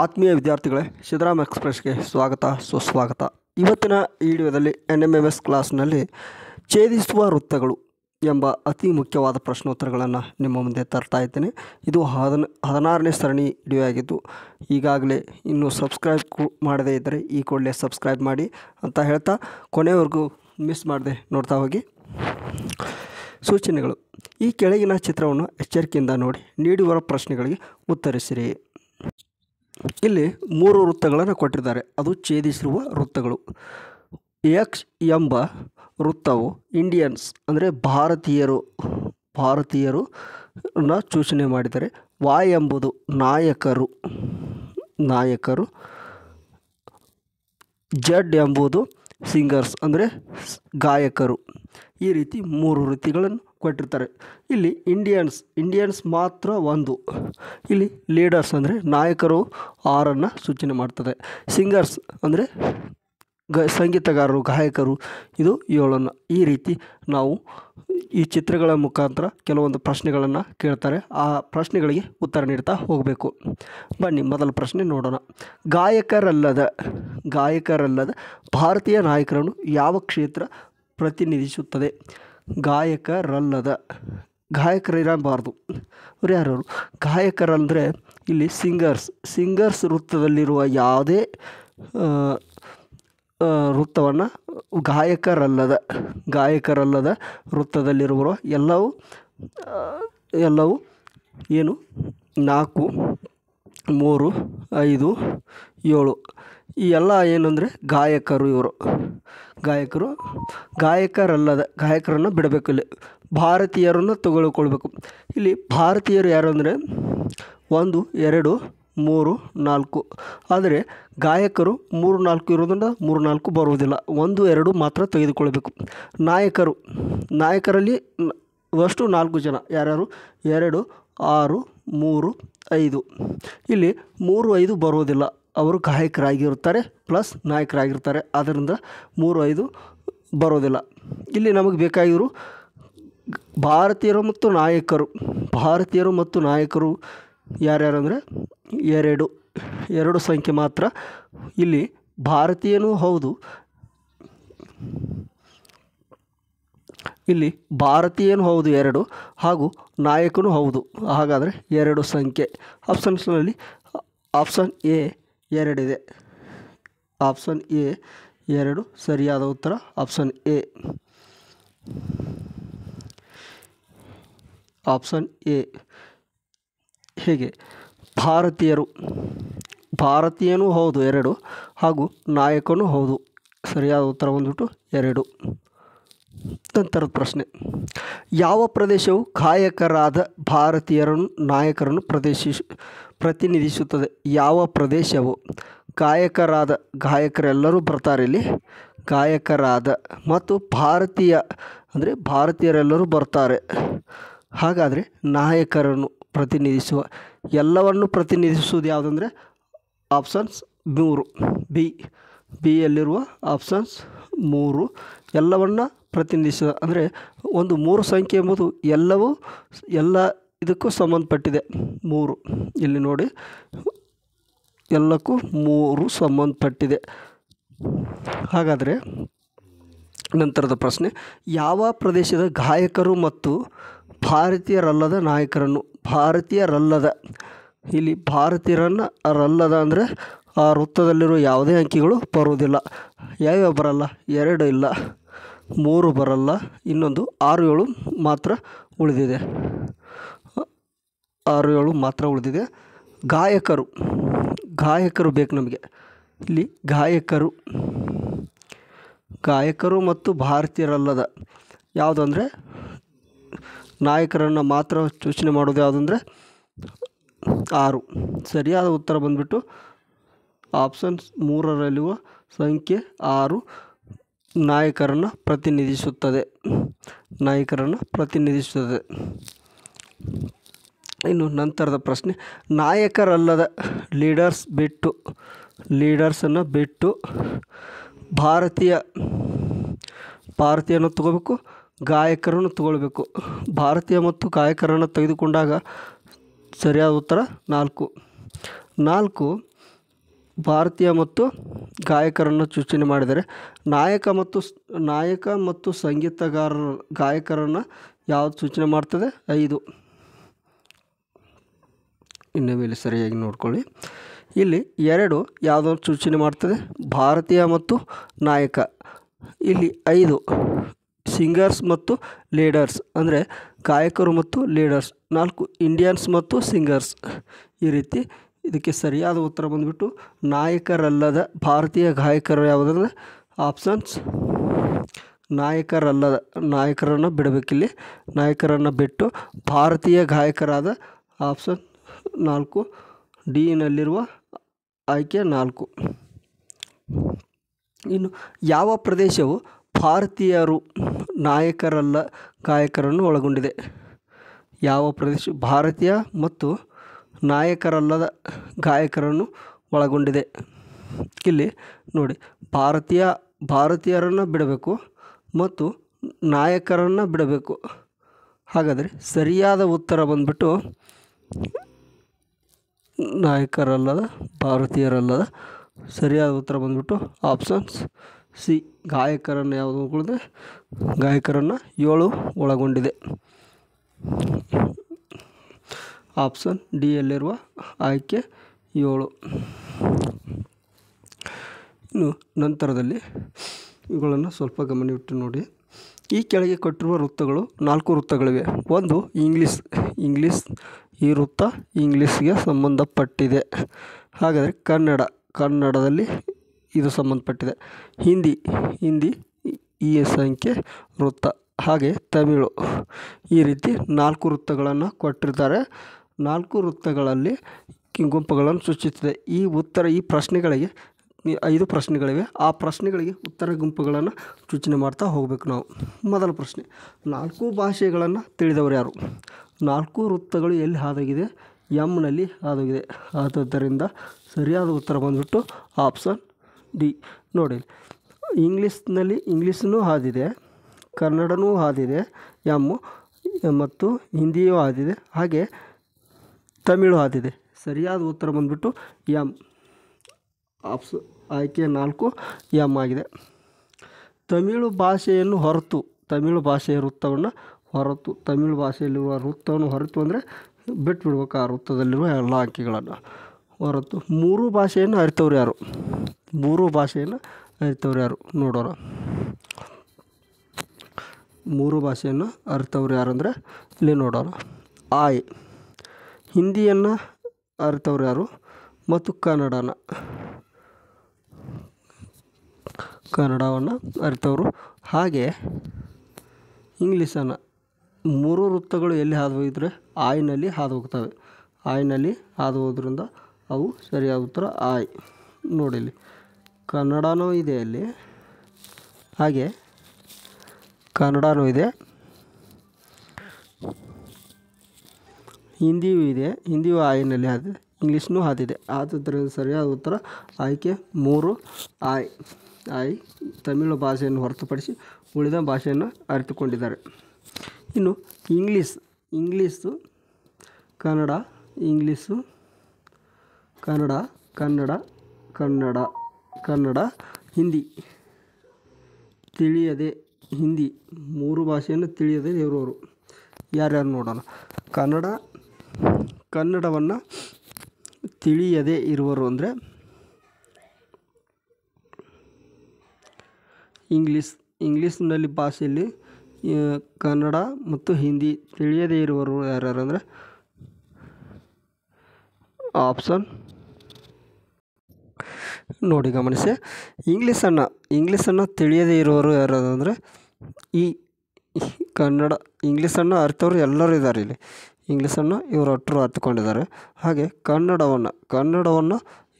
ಆತ್ಮೀಯ ವಿದ್ಯಾರ್ಥಿಗಳೇ ಸಿದ್ದರಾಮ್ ಎಕ್ಸ್ಪ್ರೆಸ್ಗೆ ಸ್ವಾಗತ ಸುಸ್ವಾಗತ ಇವತ್ತಿನ ವಿಡಿಯೋದಲ್ಲಿ ಎನ್ ಎಮ್ ಎಮ್ ಎಸ್ ಕ್ಲಾಸ್ನಲ್ಲಿ ಛೇದಿಸುವ ವೃತ್ತಗಳು ಎಂಬ ಅತಿ ಮುಖ್ಯವಾದ ಪ್ರಶ್ನೋತ್ತರಗಳನ್ನು ನಿಮ್ಮ ಮುಂದೆ ತರ್ತಾ ಇದ್ದೇನೆ ಇದು ಹದನ ಹದಿನಾರನೇ ಸರಣಿ ವಿಡಿಯೋ ಆಗಿದ್ದು ಈಗಾಗಲೇ ಇನ್ನೂ ಸಬ್ಸ್ಕ್ರೈಬ್ ಮಾಡದೇ ಇದ್ದರೆ ಈ ಕೂಡಲೇ ಸಬ್ಸ್ಕ್ರೈಬ್ ಮಾಡಿ ಅಂತ ಹೇಳ್ತಾ ಕೊನೆಯವರೆಗೂ ಮಿಸ್ ಮಾಡದೆ ನೋಡ್ತಾ ಹೋಗಿ ಸೂಚನೆಗಳು ಈ ಕೆಳಗಿನ ಚಿತ್ರವನ್ನು ಎಚ್ಚರಿಕೆಯಿಂದ ನೋಡಿ ನೀಡಿರುವ ಪ್ರಶ್ನೆಗಳಿಗೆ ಉತ್ತರಿಸಿರಿ ಇಲ್ಲಿ ಮೂರು ವೃತ್ತಗಳನ್ನು ಕೊಟ್ಟಿದ್ದಾರೆ ಅದು ಛೇದಿಸಿರುವ ವೃತ್ತಗಳು ಎಕ್ಸ್ ಎಂಬ ವೃತ್ತವು ಇಂಡಿಯನ್ಸ್ ಅಂದರೆ ಭಾರತೀಯರು ಭಾರತೀಯರು ನ ಸೂಚನೆ ಮಾಡಿದರೆ ವಾಯ್ ಎಂಬುದು ನಾಯಕರು ನಾಯಕರು ಜಡ್ ಎಂಬುದು ಸಿಂಗರ್ಸ್ ಅಂದರೆ ಗಾಯಕರು ಈ ರೀತಿ ಮೂರು ವೃತ್ತಿಗಳನ್ನು ಕೊಟ್ಟಿರ್ತಾರೆ ಇಲ್ಲಿ ಇಂಡಿಯನ್ಸ್ ಇಂಡಿಯನ್ಸ್ ಮಾತ್ರ ಒಂದು ಇಲ್ಲಿ ಲೀಡರ್ಸ್ ಅಂದರೆ ನಾಯಕರು ಆರನ್ನು ಸೂಚನೆ ಮಾಡ್ತದೆ ಸಿಂಗರ್ಸ್ ಅಂದರೆ ಗ ಸಂಗೀತಗಾರರು ಗಾಯಕರು ಇದು ಏಳನ್ನು ಈ ರೀತಿ ನಾವು ಈ ಚಿತ್ರಗಳ ಮುಖಾಂತರ ಕೆಲವೊಂದು ಪ್ರಶ್ನೆಗಳನ್ನು ಕೇಳ್ತಾರೆ ಆ ಪ್ರಶ್ನೆಗಳಿಗೆ ಉತ್ತರ ನೀಡ್ತಾ ಹೋಗಬೇಕು ಬನ್ನಿ ಮೊದಲ ಪ್ರಶ್ನೆ ನೋಡೋಣ ಗಾಯಕರಲ್ಲದ ಗಾಯಕರಲ್ಲದ ಭಾರತೀಯ ನಾಯಕರನ್ನು ಯಾವ ಕ್ಷೇತ್ರ ಪ್ರತಿನಿಧಿಸುತ್ತದೆ ಗಾಯಕರಲ್ಲದ ಗಾಯಕರಿರಬಾರ್ದು ಅವ್ರು ಯಾರು ಗಾಯಕರಂದರೆ ಇಲ್ಲಿ ಸಿಂಗರ್ಸ್ ಸಿಂಗರ್ಸ್ ವೃತ್ತದಲ್ಲಿರುವ ಯಾವುದೇ ವೃತ್ತವನ್ನು ಗಾಯಕರಲ್ಲದ ಗಾಯಕರಲ್ಲದ ವೃತ್ತದಲ್ಲಿರುವ ಎಲ್ಲವೂ ಎಲ್ಲವೂ ಏನು ನಾಲ್ಕು ಮೂರು ಐದು ಏಳು ಈ ಎಲ್ಲ ಏನಂದರೆ ಗಾಯಕರು ಇವರು ಗಾಯಕರು ಗಾಯಕರಲ್ಲದ ಗಾಯಕರನ್ನು ಬಿಡಬೇಕು ಇಲ್ಲಿ ಭಾರತೀಯರನ್ನು ತೆಗೆದುಕೊಳ್ಬೇಕು ಇಲ್ಲಿ ಭಾರತೀಯರು ಯಾರು ಅಂದರೆ ಒಂದು ಎರಡು ಮೂರು ನಾಲ್ಕು ಆದರೆ ಗಾಯಕರು ಮೂರು ನಾಲ್ಕು ಇರೋದರಿಂದ ಮೂರು ನಾಲ್ಕು ಬರುವುದಿಲ್ಲ ಒಂದು ಎರಡು ಮಾತ್ರ ತೆಗೆದುಕೊಳ್ಬೇಕು ನಾಯಕರು ನಾಯಕರಲ್ಲಿ ಅಷ್ಟು ನಾಲ್ಕು ಜನ ಯಾರ್ಯಾರು ಎರಡು ಆರು ಮೂರು ಐದು ಇಲ್ಲಿ ಮೂರು ಐದು ಬರುವುದಿಲ್ಲ ಅವರು ಕಾಯಕರಾಗಿರುತ್ತಾರೆ ಪ್ಲಸ್ ನಾಯಕರಾಗಿರ್ತಾರೆ ಆದ್ದರಿಂದ ಮೂರು ಐದು ಬರೋದಿಲ್ಲ ಇಲ್ಲಿ ನಮಗೆ ಬೇಕಾಗಿರು ಭಾರತೀಯರು ಮತ್ತು ನಾಯಕರು ಭಾರತೀಯರು ಮತ್ತು ನಾಯಕರು ಅಂದರೆ ಎರಡು ಎರಡು ಸಂಖ್ಯೆ ಮಾತ್ರ ಇಲ್ಲಿ ಭಾರತೀಯನೂ ಹೌದು ಇಲ್ಲಿ ಭಾರತೀಯನೂ ಹೌದು ಎರಡು ಹಾಗೂ ನಾಯಕನೂ ಹೌದು ಹಾಗಾದರೆ ಎರಡು ಸಂಖ್ಯೆ ಆಪ್ಷನ್ಸ್ನಲ್ಲಿ ಆಪ್ಷನ್ ಎ ಎರಡಿದೆ ಆಪ್ಷನ್ ಎ ಎರಡು ಸರಿಯಾದ ಉತ್ತರ ಆಪ್ಷನ್ ಎ ಆಪ್ಷನ್ ಎ ಹೇಗೆ ಭಾರತೀಯರು ಭಾರತೀಯನೂ ಹೌದು ಎರಡು ಹಾಗೂ ನಾಯಕನೂ ಹೌದು ಸರಿಯಾದ ಉತ್ತರ ಬಂದ್ಬಿಟ್ಟು ಎರಡು ನಂತರದ ಪ್ರಶ್ನೆ ಯಾವ ಪ್ರದೇಶವು ಗಾಯಕರಾದ ಭಾರತೀಯರನ್ನು ನಾಯಕರನ್ನು ಪ್ರದೇಶ ಪ್ರತಿನಿಧಿಸುತ್ತದೆ ಯಾವ ಪ್ರದೇಶವು ಗಾಯಕರಾದ ಗಾಯಕರೆಲ್ಲರೂ ಬರ್ತಾರೆ ಇಲ್ಲಿ ಗಾಯಕರಾದ ಮತ್ತು ಭಾರತೀಯ ಅಂದರೆ ಭಾರತೀಯರೆಲ್ಲರೂ ಬರ್ತಾರೆ ಹಾಗಾದರೆ ನಾಯಕರನ್ನು ಪ್ರತಿನಿಧಿಸುವ ಎಲ್ಲವನ್ನು ಪ್ರತಿನಿಧಿಸುವುದು ಯಾವುದಂದರೆ ಆಪ್ಷನ್ಸ್ ಮೂರು ಬಿ ಬಿ ಯಲ್ಲಿರುವ ಆಪ್ಷನ್ಸ್ ಮೂರು ಎಲ್ಲವನ್ನು ಪ್ರತಿನಿಧಿಸಿದ ಅಂದರೆ ಒಂದು ಮೂರು ಸಂಖ್ಯೆ ಎಂಬುದು ಎಲ್ಲವೂ ಎಲ್ಲ ಇದಕ್ಕೂ ಸಂಬಂಧಪಟ್ಟಿದೆ ಮೂರು ಇಲ್ಲಿ ನೋಡಿ ಎಲ್ಲಕ್ಕೂ ಮೂರು ಸಂಬಂಧಪಟ್ಟಿದೆ ಹಾಗಾದರೆ ನಂತರದ ಪ್ರಶ್ನೆ ಯಾವ ಪ್ರದೇಶದ ಗಾಯಕರು ಮತ್ತು ಭಾರತೀಯರಲ್ಲದ ನಾಯಕರನ್ನು ಭಾರತೀಯರಲ್ಲದ ಇಲ್ಲಿ ಭಾರತೀಯರನ್ನು ಅರಲ್ಲದ ಅಂದರೆ ಆ ವೃತ್ತದಲ್ಲಿರುವ ಯಾವುದೇ ಅಂಕಿಗಳು ಬರುವುದಿಲ್ಲ ಯಾವ್ಯಾವ ಬರಲ್ಲ ಎರಡು ಇಲ್ಲ ಮೂರು ಬರಲ್ಲ ಇನ್ನೊಂದು ಆರು ಏಳು ಮಾತ್ರ ಉಳಿದಿದೆ ಆರು ಏಳು ಮಾತ್ರ ಉಳಿದಿದೆ ಗಾಯಕರು ಗಾಯಕರು ಬೇಕು ನಮಗೆ ಇಲ್ಲಿ ಗಾಯಕರು ಗಾಯಕರು ಮತ್ತು ಭಾರತೀಯರಲ್ಲದ ಯಾವುದಂದರೆ ನಾಯಕರನ್ನು ಮಾತ್ರ ಸೂಚನೆ ಮಾಡೋದು ಯಾವುದಂದರೆ ಆರು ಸರಿಯಾದ ಉತ್ತರ ಬಂದುಬಿಟ್ಟು ಆಪ್ಷನ್ಸ್ ಮೂರರಲ್ಲಿರುವ ಸಂಖ್ಯೆ ಆರು ನಾಯಕರನ್ನು ಪ್ರತಿನಿಧಿಸುತ್ತದೆ ನಾಯಕರನ್ನು ಪ್ರತಿನಿಧಿಸುತ್ತದೆ ಇನ್ನು ನಂತರದ ಪ್ರಶ್ನೆ ನಾಯಕರಲ್ಲದ ಲೀಡರ್ಸ್ ಬಿಟ್ಟು ಲೀಡರ್ಸನ್ನು ಬಿಟ್ಟು ಭಾರತೀಯ ಭಾರತೀಯನ ತಗೋಬೇಕು ಗಾಯಕರನ್ನು ತಗೊಳ್ಬೇಕು ಭಾರತೀಯ ಮತ್ತು ಗಾಯಕರನ್ನು ತೆಗೆದುಕೊಂಡಾಗ ಸರಿಯಾದ ಉತ್ತರ ನಾಲ್ಕು ನಾಲ್ಕು ಭಾರತೀಯ ಮತ್ತು ಗಾಯಕರನ್ನು ಸೂಚನೆ ಮಾಡಿದರೆ ನಾಯಕ ಮತ್ತು ನಾಯಕ ಮತ್ತು ಸಂಗೀತಗಾರರ ಗಾಯಕರನ್ನು ಯಾವ್ದು ಸೂಚನೆ ಮಾಡ್ತದೆ ಐದು ಇನ್ನು ಮೇಲೆ ಸರಿಯಾಗಿ ನೋಡ್ಕೊಳ್ಳಿ ಇಲ್ಲಿ ಎರಡು ಯಾವುದನ್ನು ಸೂಚನೆ ಮಾಡ್ತದೆ ಭಾರತೀಯ ಮತ್ತು ನಾಯಕ ಇಲ್ಲಿ ಐದು ಸಿಂಗರ್ಸ್ ಮತ್ತು ಲೀಡರ್ಸ್ ಅಂದರೆ ಗಾಯಕರು ಮತ್ತು ಲೀಡರ್ಸ್ ನಾಲ್ಕು ಇಂಡಿಯನ್ಸ್ ಮತ್ತು ಸಿಂಗರ್ಸ್ ಈ ರೀತಿ ಇದಕ್ಕೆ ಸರಿಯಾದ ಉತ್ತರ ಬಂದುಬಿಟ್ಟು ನಾಯಕರಲ್ಲದ ಭಾರತೀಯ ಗಾಯಕರು ಯಾವುದಂದ್ರೆ ಆಪ್ಷನ್ಸ್ ನಾಯಕರಲ್ಲದ ನಾಯಕರನ್ನು ಬಿಡಬೇಕಿಲ್ಲಿ ನಾಯಕರನ್ನು ಬಿಟ್ಟು ಭಾರತೀಯ ಗಾಯಕರಾದ ಆಪ್ಷನ್ ನಾಲ್ಕು ಡಿನಲ್ಲಿರುವ ಆಯ್ಕೆ ನಾಲ್ಕು ಇನ್ನು ಯಾವ ಪ್ರದೇಶವು ಭಾರತೀಯರು ನಾಯಕರಲ್ಲ ಗಾಯಕರನ್ನು ಒಳಗೊಂಡಿದೆ ಯಾವ ಪ್ರದೇಶ ಭಾರತೀಯ ಮತ್ತು ನಾಯಕರಲ್ಲದ ಗಾಯಕರನ್ನು ಒಳಗೊಂಡಿದೆ ಇಲ್ಲಿ ನೋಡಿ ಭಾರತೀಯ ಭಾರತೀಯರನ್ನು ಬಿಡಬೇಕು ಮತ್ತು ನಾಯಕರನ್ನು ಬಿಡಬೇಕು ಹಾಗಾದರೆ ಸರಿಯಾದ ಉತ್ತರ ಬಂದ್ಬಿಟ್ಟು ನಾಯಕರಲ್ಲದ ಭಾರತೀಯರಲ್ಲದ ಸರಿಯಾದ ಉತ್ತರ ಬಂದ್ಬಿಟ್ಟು ಆಪ್ಷನ್ಸ್ ಸಿ ಗಾಯಕರನ್ನು ಯಾವುದು ಒಳಗೊಂಡಿದೆ ಗಾಯಕರನ್ನು ಏಳು ಒಳಗೊಂಡಿದೆ ಆಪ್ಷನ್ ಡಿಯಲ್ಲಿರುವ ಆಯ್ಕೆ ಏಳು ಇನ್ನು ನಂತರದಲ್ಲಿ ಇವುಗಳನ್ನು ಸ್ವಲ್ಪ ಗಮನವಿಟ್ಟು ನೋಡಿ ಈ ಕೆಳಗೆ ಕೊಟ್ಟಿರುವ ವೃತ್ತಗಳು ನಾಲ್ಕು ವೃತ್ತಗಳಿವೆ ಒಂದು ಇಂಗ್ಲೀಷ್ ಇಂಗ್ಲೀಷ್ ಈ ವೃತ್ತ ಇಂಗ್ಲೀಷ್ಗೆ ಸಂಬಂಧಪಟ್ಟಿದೆ ಹಾಗಾದರೆ ಕನ್ನಡ ಕನ್ನಡದಲ್ಲಿ ಇದು ಸಂಬಂಧಪಟ್ಟಿದೆ ಹಿಂದಿ ಹಿಂದಿ ಈ ಸಂಖ್ಯೆ ವೃತ್ತ ಹಾಗೆ ತಮಿಳು ಈ ರೀತಿ ನಾಲ್ಕು ವೃತ್ತಗಳನ್ನು ಕೊಟ್ಟಿರ್ತಾರೆ ನಾಲ್ಕು ವೃತ್ತಗಳಲ್ಲಿ ಗುಂಪುಗಳನ್ನು ಸೂಚಿಸುತ್ತದೆ ಈ ಉತ್ತರ ಈ ಪ್ರಶ್ನೆಗಳಿಗೆ ಐದು ಪ್ರಶ್ನೆಗಳಿವೆ ಆ ಪ್ರಶ್ನೆಗಳಿಗೆ ಉತ್ತರ ಗುಂಪುಗಳನ್ನು ಸೂಚನೆ ಮಾಡ್ತಾ ಹೋಗಬೇಕು ನಾವು ಮೊದಲ ಪ್ರಶ್ನೆ ನಾಲ್ಕು ಭಾಷೆಗಳನ್ನು ತಿಳಿದವರು ಯಾರು ನಾಲ್ಕು ವೃತ್ತಗಳು ಎಲ್ಲಿ ಹಾದೋಗಿದೆ ಎಮ್ನಲ್ಲಿ ಹಾದೋಗಿದೆ ಆದ್ದರಿಂದ ಸರಿಯಾದ ಉತ್ತರ ಬಂದುಬಿಟ್ಟು ಆಪ್ಷನ್ ಡಿ ನೋಡಿ ಇಂಗ್ಲೀಷ್ನಲ್ಲಿ ಇಂಗ್ಲೀಷ್ನೂ ಹಾದಿದೆ ಕನ್ನಡನೂ ಹಾದಿದೆ ಎಮ್ಮು ಮತ್ತು ಹಿಂದಿಯೂ ಹಾದಿದೆ ಹಾಗೆ ತಮಿಳು ಆದಿದೆ ಸರಿಯಾದ ಉತ್ತರ ಬಂದುಬಿಟ್ಟು ಎಮ್ ಆಪ್ಸ್ ಆಯ್ಕೆ ನಾಲ್ಕು ಎಮ್ ಆಗಿದೆ ತಮಿಳು ಭಾಷೆಯನ್ನು ಹೊರತು ತಮಿಳು ಭಾಷೆಯ ವೃತ್ತವನ್ನು ಹೊರತು ತಮಿಳು ಭಾಷೆಯಲ್ಲಿರುವ ವೃತ್ತವನ್ನು ಹೊರತು ಅಂದರೆ ಬಿಟ್ಬಿಡ್ಬೇಕು ಆ ವೃತ್ತದಲ್ಲಿರುವ ಎಲ್ಲ ಅಂಕಿಗಳನ್ನು ಹೊರತು ಮೂರು ಭಾಷೆಯನ್ನು ಅರಿತವ್ರು ಯಾರು ಮೂರು ಭಾಷೆಯನ್ನು ಅರಿತವ್ರು ಯಾರು ನೋಡೋಣ ಮೂರು ಭಾಷೆಯನ್ನು ಅರಿತವ್ರು ಯಾರು ಅಂದರೆ ಇಲ್ಲಿ ನೋಡೋಣ ಆಯ್ ಹಿಂದಿಯನ್ನು ಅರಿತವ್ರು ಯಾರು ಮತ್ತು ಕನ್ನಡನ ಕನ್ನಡವನ್ನು ಅರಿತವರು ಹಾಗೆ ಇಂಗ್ಲೀಷನ್ನು ಮೂರು ವೃತ್ತಗಳು ಎಲ್ಲಿ ಹಾದು ಹೋಗಿದ್ರೆ ಆಯ್ನಲ್ಲಿ ಹಾದು ಹೋಗ್ತವೆ ಆಯ್ನಲ್ಲಿ ಹಾದು ಹೋದ್ರಿಂದ ಅವು ಸರಿಯಾದ ಉತ್ತರ ಆಯ್ ನೋಡಿಲ್ಲಿ ಕನ್ನಡನೂ ಇದೆ ಅಲ್ಲಿ ಹಾಗೆ ಕನ್ನಡನೂ ಇದೆ ಹಿಂದಿಯೂ ಇದೆ ಹಿಂದಿಯೂ ಆಯ್ನಲ್ಲಿ ಆದ ಇಂಗ್ಲೀಷ್ನೂ ಆದಿದೆ ಆದ್ದರಿಂದ ಸರಿಯಾದ ಉತ್ತರ ಆಯ್ಕೆ ಮೂರು ಆಯ್ ಆಯ್ ತಮಿಳು ಭಾಷೆಯನ್ನು ಹೊರತುಪಡಿಸಿ ಉಳಿದ ಭಾಷೆಯನ್ನು ಅರಿತುಕೊಂಡಿದ್ದಾರೆ ಇನ್ನು English English Kannada English Kannada Kannada Kannada Kannada Hindi ತಿಳಿಯದೆ ಹಿಂದಿ ಮೂರು ಭಾಷೆಯನ್ನು ತಿಳಿಯದೆ ಇರೋರು ಯಾರ್ಯಾರು ನೋಡೋಣ ಕನ್ನಡ ಕನ್ನಡವನ್ನು ತಿಳಿಯದೇ ಇರುವರು ಅಂದರೆ ಇಂಗ್ಲೀಷ್ ಇಂಗ್ಲೀಷ್ನಲ್ಲಿ ಭಾಷೆಯಲ್ಲಿ ಕನ್ನಡ ಮತ್ತು ಹಿಂದಿ ತಿಳಿಯದೇ ಇರುವರು ಯಾರ್ಯಾರು ಅಂದರೆ ಆಪ್ಷನ್ ನೋಡಿ ಗಮನಿಸಿ ಇಂಗ್ಲೀಷನ್ನು ಇಂಗ್ಲೀಷನ್ನು ತಿಳಿಯದೇ ಇರುವರು ಯಾರು ಅಂದರೆ ಈ ಕನ್ನಡ ಇಂಗ್ಲೀಷನ್ನು ಅರ್ಥವ್ರು ಎಲ್ಲರೂ ಇದ್ದಾರೆ ಇಲ್ಲಿ ಇಂಗ್ಲೀಷನ್ನು ಇವರು ಒಟ್ಟರು ಅರ್ಥಕೊಂಡಿದ್ದಾರೆ ಹಾಗೆ ಕನ್ನಡವನ್ನು ಕನ್ನಡವನ್ನು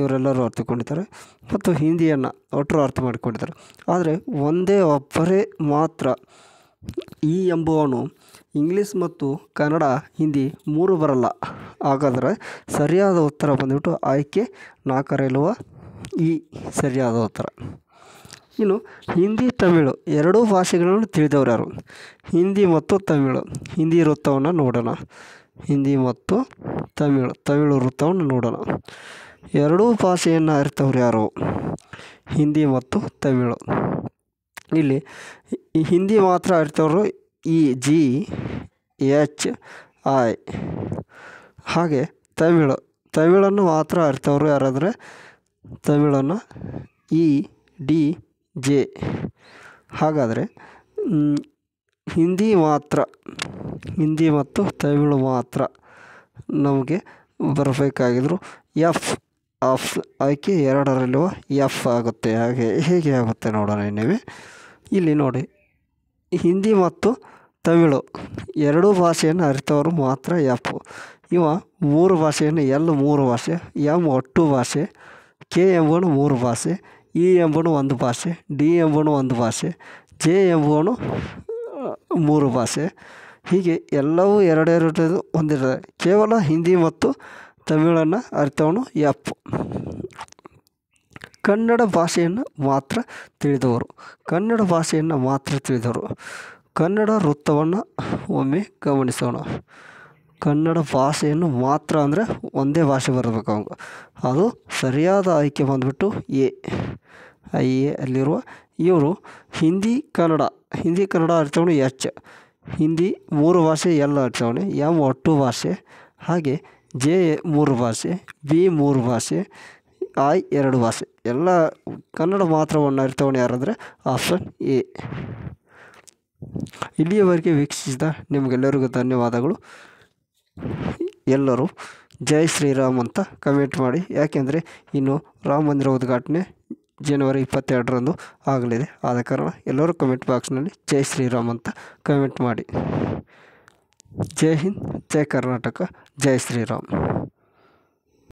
ಇವರೆಲ್ಲರೂ ಅರಿತುಕೊಂಡಿದ್ದಾರೆ ಮತ್ತು ಹಿಂದಿಯನ್ನು ಒಟ್ಟರು ಅರ್ಥ ಮಾಡಿಕೊಂಡಿದ್ದಾರೆ ಆದರೆ ಒಂದೇ ಒಬ್ಬರೇ ಮಾತ್ರ ಈ ಎಂಬುವನು ಇಂಗ್ಲೀಷ್ ಮತ್ತು ಕನ್ನಡ ಹಿಂದಿ ಮೂರು ಬರಲ್ಲ ಹಾಗಾದರೆ ಸರಿಯಾದ ಉತ್ತರ ಬಂದುಬಿಟ್ಟು ಆಯ್ಕೆ ನಾಲ್ಕರಲ್ಲಿರುವ ಈ ಸರಿಯಾದ ಉತ್ತರ ಇನ್ನು ಹಿಂದಿ ತಮಿಳು ಎರಡೂ ಭಾಷೆಗಳನ್ನು ತಿಳಿದವರು ಯಾರು ಹಿಂದಿ ಮತ್ತು ತಮಿಳು ಹಿಂದಿ ವೃತ್ತವನ್ನು ನೋಡೋಣ ಹಿಂದಿ ಮತ್ತು ತಮಿಳು ತಮಿಳು ವೃತ್ತವನ್ನು ನೋಡೋಣ ಎರಡೂ ಭಾಷೆಯನ್ನು ಅರಿತವ್ರು ಯಾರು ಹಿಂದಿ ಮತ್ತು ತಮಿಳು ಇಲ್ಲಿ ಹಿಂದಿ ಮಾತ್ರ ಅರಿತವರು ಇ ಜಿ ಎಚ್ ಐ ಹಾಗೆ ತಮಿಳು ತಮಿಳನ್ನು ಮಾತ್ರ ಅರಿತವರು ಯಾರಾದರೆ ತಮಿಳನ್ನು ಇ ಡಿ ಜೆ ಹಾಗಾದರೆ ಹಿಂದಿ ಮಾತ್ರ ಹಿಂದಿ ಮತ್ತು ತಮಿಳು ಮಾತ್ರ ನಮಗೆ ಬರಬೇಕಾಗಿದ್ರು ಎಫ್ ಆಫ್ ಆಯ್ಕೆ ಎರಡರಲ್ಲಿರುವ ಎಫ್ ಆಗುತ್ತೆ ಹಾಗೆ ಹೇಗೆ ಆಗುತ್ತೆ ನೋಡೋಣ ನೀವೇ ಇಲ್ಲಿ ನೋಡಿ ಹಿಂದಿ ಮತ್ತು ತಮಿಳು ಎರಡೂ ಭಾಷೆಯನ್ನು ಅರಿತವರು ಮಾತ್ರ ಎಫ್ ಇವ ಮೂರು ಭಾಷೆಯನ್ನು ಎಲ್ ಮೂರು ಭಾಷೆ ಎಮ್ ಒಟ್ಟು ಭಾಷೆ ಕೆ ಎಂಬ ಮೂರು ಭಾಷೆ ಇ e ಎಂಬನು ಒಂದು ಭಾಷೆ ಡಿ ಎಂಬನು ಒಂದು ಭಾಷೆ ಜೆ ಎಂಬುವನು ಮೂರು ಭಾಷೆ ಹೀಗೆ ಎಲ್ಲವೂ ಎರಡೆರಡು ಹೊಂದಿರ್ತದೆ ಕೇವಲ ಹಿಂದಿ ಮತ್ತು ತಮಿಳನ್ನು ಅರಿತವನು ಎಪ್ ಕನ್ನಡ ಭಾಷೆಯನ್ನು ಮಾತ್ರ ತಿಳಿದವರು ಕನ್ನಡ ಭಾಷೆಯನ್ನು ಮಾತ್ರ ತಿಳಿದವರು ಕನ್ನಡ ವೃತ್ತವನ್ನು ಒಮ್ಮೆ ಗಮನಿಸೋಣ ಕನ್ನಡ ಭಾಷೆಯನ್ನು ಮಾತ್ರ ಅಂದರೆ ಒಂದೇ ಭಾಷೆ ಬರಬೇಕು ಅವಂಗೆ ಅದು ಸರಿಯಾದ ಆಯ್ಕೆ ಬಂದುಬಿಟ್ಟು ಎ ಐ ಎ ಅಲ್ಲಿರುವ ಇವರು ಹಿಂದಿ ಕನ್ನಡ ಹಿಂದಿ ಕನ್ನಡ ಅರ್ಥವಣಿ ಎಚ್ ಹಿಂದಿ ಮೂರು ಭಾಷೆ ಎಲ್ ಅರ್ಥವಣಿ ಎಮ್ ಒಟ್ಟು ಭಾಷೆ ಹಾಗೆ ಜೆ ಮೂರು ಭಾಷೆ ಬಿ ಮೂರು ಭಾಷೆ ಐ ಎರಡು ಭಾಷೆ ಎಲ್ಲ ಕನ್ನಡ ಮಾತ್ರವನ್ನು ಅರಿತವಣೆ ಯಾರಂದರೆ ಆಪ್ಷನ್ ಎ ಇಲ್ಲಿಯವರೆಗೆ ವೀಕ್ಷಿಸಿದ ನಿಮಗೆಲ್ಲರಿಗೂ ಧನ್ಯವಾದಗಳು ಎಲ್ಲರೂ ಜೈ ಶ್ರೀರಾಮ್ ಅಂತ ಕಮೆಂಟ್ ಮಾಡಿ ಯಾಕೆಂದರೆ ಇನ್ನು ರಾಮ ಮಂದಿರ ಉದ್ಘಾಟನೆ ಜನವರಿ ಇಪ್ಪತ್ತೆರಡರಂದು ಆಗಲಿದೆ ಆದ ಕಾರಣ ಎಲ್ಲರೂ ಕಮೆಂಟ್ ಬಾಕ್ಸ್ನಲ್ಲಿ ಜೈ ಶ್ರೀರಾಮ್ ಅಂತ ಕಮೆಂಟ್ ಮಾಡಿ ಜೈ ಹಿಂದ್ ಜೈ ಕರ್ನಾಟಕ ಜೈ ಶ್ರೀರಾಮ್